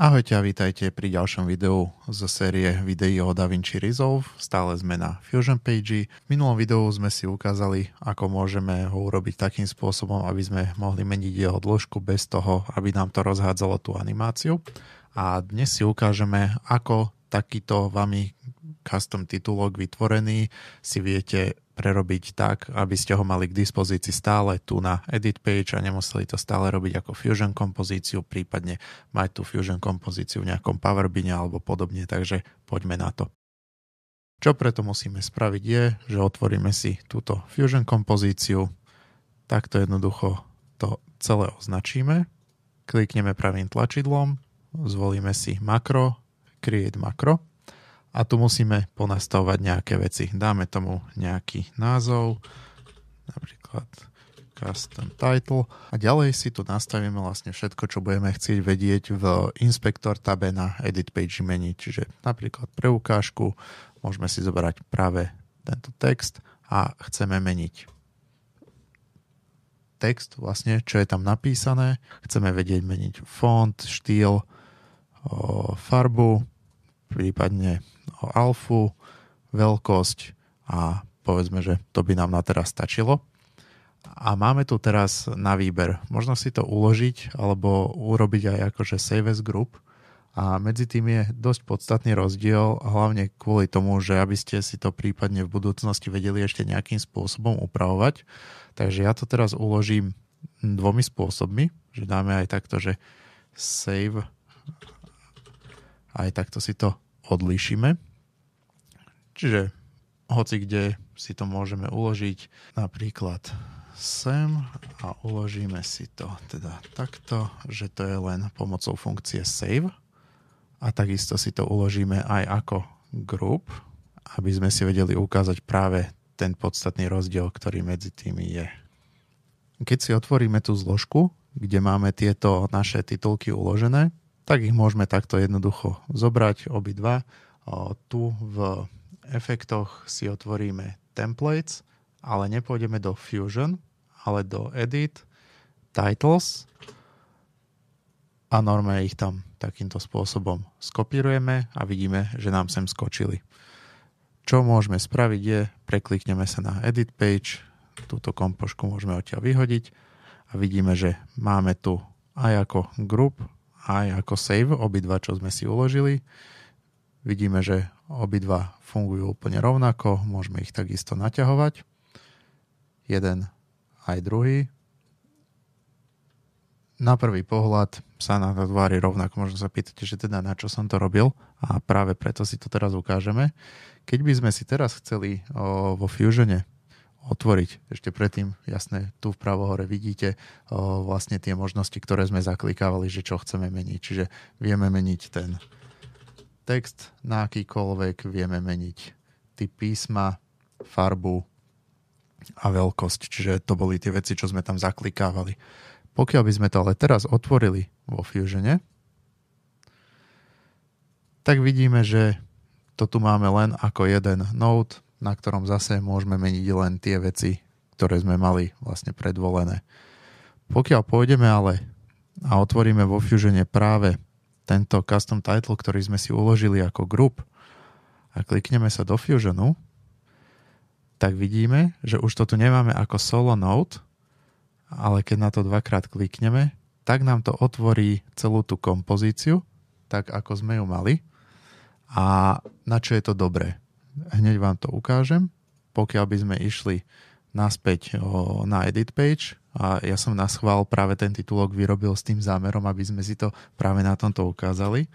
Ahojte a vítajte pri ďalšom videu zo série videí o DaVinci Resolve. Stále sme na Fusion Page. V minulom videu sme si ukázali, ako môžeme ho urobiť takým spôsobom, aby sme mohli meniť jeho dĺžku bez toho, aby nám to rozhádzalo tú animáciu. A dnes si ukážeme, ako takýto vami custom titulok vytvorený si viete prerobiť tak, aby ste ho mali k dispozícii stále tu na edit page a nemuseli to stále robiť ako Fusion kompozíciu, prípadne mať tú Fusion kompozíciu v nejakom Powerbine alebo podobne, takže poďme na to. Čo preto musíme spraviť je, že otvoríme si túto Fusion kompozíciu, takto jednoducho to celé označíme, klikneme pravým tlačidlom, zvolíme si makro, create makro, a tu musíme ponastavovať nejaké veci. Dáme tomu nejaký názov, napríklad custom title a ďalej si tu nastavíme vlastne všetko, čo budeme chcieť vedieť v inspektor tabe na edit page meniť, Čiže napríklad pre ukážku môžeme si zobrať práve tento text a chceme meniť text, vlastne čo je tam napísané. Chceme vedieť meniť font, štýl, farbu, prípadne o alfu, veľkosť a povedzme, že to by nám na teraz stačilo. A máme tu teraz na výber. Možno si to uložiť alebo urobiť aj akože save as group. A medzi tým je dosť podstatný rozdiel, hlavne kvôli tomu, že aby ste si to prípadne v budúcnosti vedeli ešte nejakým spôsobom upravovať. Takže ja to teraz uložím dvomi spôsobmi, že dáme aj takto, že save aj takto si to odlíšime. Čiže hoci kde si to môžeme uložiť, napríklad sem a uložíme si to teda takto, že to je len pomocou funkcie save a takisto si to uložíme aj ako group, aby sme si vedeli ukázať práve ten podstatný rozdiel, ktorý medzi tými je. Keď si otvoríme tú zložku, kde máme tieto naše titulky uložené, tak ich môžeme takto jednoducho zobrať obidva. Tu v efektoch si otvoríme templates, ale nepôjdeme do Fusion, ale do Edit, Titles a norme ich tam takýmto spôsobom skopírujeme a vidíme, že nám sem skočili. Čo môžeme spraviť je, preklikneme sa na Edit Page, túto kompošku môžeme odtiaľ vyhodiť a vidíme, že máme tu aj ako group aj ako save, obidva, čo sme si uložili. Vidíme, že obidva fungujú úplne rovnako, môžeme ich takisto naťahovať. Jeden aj druhý. Na prvý pohľad sa na to tvári rovnako. Možno sa pýtate, že teda na čo som to robil a práve preto si to teraz ukážeme. Keď by sme si teraz chceli o, vo Fusione otvoriť. Ešte predtým, jasné, tu pravo hore vidíte o, vlastne tie možnosti, ktoré sme zaklikávali, že čo chceme meniť. Čiže vieme meniť ten text na akýkoľvek, vieme meniť typ písma, farbu a veľkosť. Čiže to boli tie veci, čo sme tam zaklikávali. Pokiaľ by sme to ale teraz otvorili vo Fusione, tak vidíme, že to tu máme len ako jeden node, na ktorom zase môžeme meniť len tie veci, ktoré sme mali vlastne predvolené. Pokiaľ pôjdeme ale a otvoríme vo Fusione práve tento custom title, ktorý sme si uložili ako group a klikneme sa do Fusionu, tak vidíme, že už to tu nemáme ako solo note, ale keď na to dvakrát klikneme, tak nám to otvorí celú tú kompozíciu, tak ako sme ju mali. A na čo je to dobré? hneď vám to ukážem. Pokiaľ by sme išli naspäť na edit page a ja som na schvál práve ten titulok vyrobil s tým zámerom, aby sme si to práve na tomto ukázali.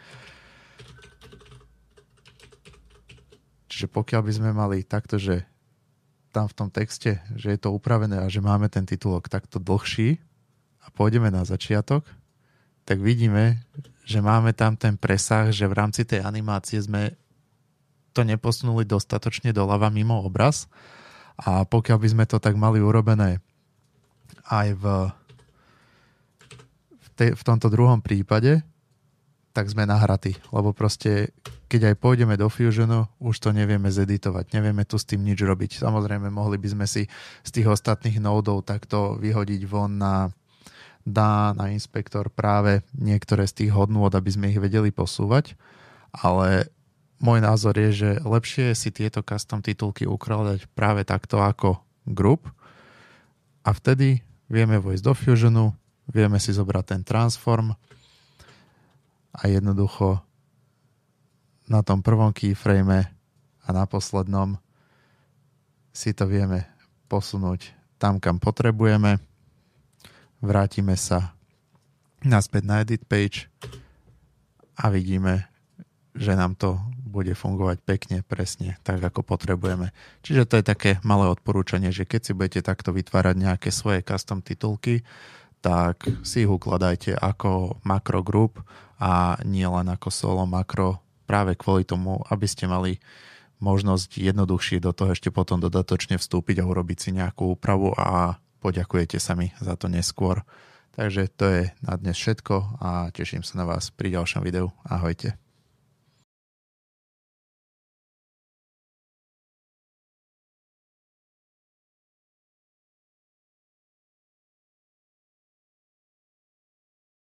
Čiže pokiaľ by sme mali takto, že tam v tom texte, že je to upravené a že máme ten titulok takto dlhší a pôjdeme na začiatok, tak vidíme, že máme tam ten presah, že v rámci tej animácie sme to neposunuli dostatočne doľava mimo obraz. A pokiaľ by sme to tak mali urobené aj v, v, te, v tomto druhom prípade, tak sme nahratí. Lebo proste, keď aj pôjdeme do Fusionu, už to nevieme zeditovať. Nevieme tu s tým nič robiť. Samozrejme, mohli by sme si z tých ostatných nódov takto vyhodiť von na dá na inspektor práve niektoré z tých hodnôt, aby sme ich vedeli posúvať, ale môj názor je, že lepšie si tieto custom titulky ukladať práve takto ako group a vtedy vieme vojsť do Fusionu, vieme si zobrať ten transform a jednoducho na tom prvom keyframe a na poslednom si to vieme posunúť tam, kam potrebujeme. Vrátime sa naspäť na edit page a vidíme, že nám to bude fungovať pekne, presne, tak ako potrebujeme. Čiže to je také malé odporúčanie, že keď si budete takto vytvárať nejaké svoje custom titulky, tak si ich ukladajte ako makro group a nie len ako solo makro, práve kvôli tomu, aby ste mali možnosť jednoduchšie do toho ešte potom dodatočne vstúpiť a urobiť si nejakú úpravu a poďakujete sa mi za to neskôr. Takže to je na dnes všetko a teším sa na vás pri ďalšom videu. Ahojte.